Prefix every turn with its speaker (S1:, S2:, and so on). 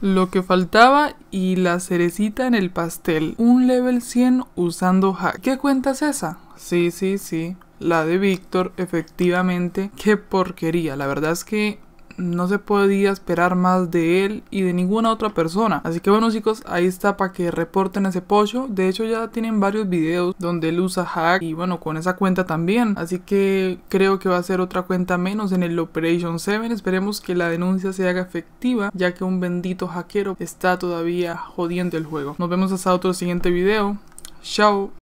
S1: lo que faltaba y la cerecita en el pastel, un level 100 usando hack. ¿Qué cuenta es esa? Sí, sí, sí, la de Víctor, efectivamente. Qué porquería, la verdad es que no se podía esperar más de él y de ninguna otra persona. Así que bueno chicos, ahí está para que reporten ese pollo. De hecho ya tienen varios videos donde él usa hack y bueno, con esa cuenta también. Así que creo que va a ser otra cuenta menos en el Operation 7. Esperemos que la denuncia se haga efectiva ya que un bendito hackero está todavía jodiendo el juego. Nos vemos hasta otro siguiente video. Chao.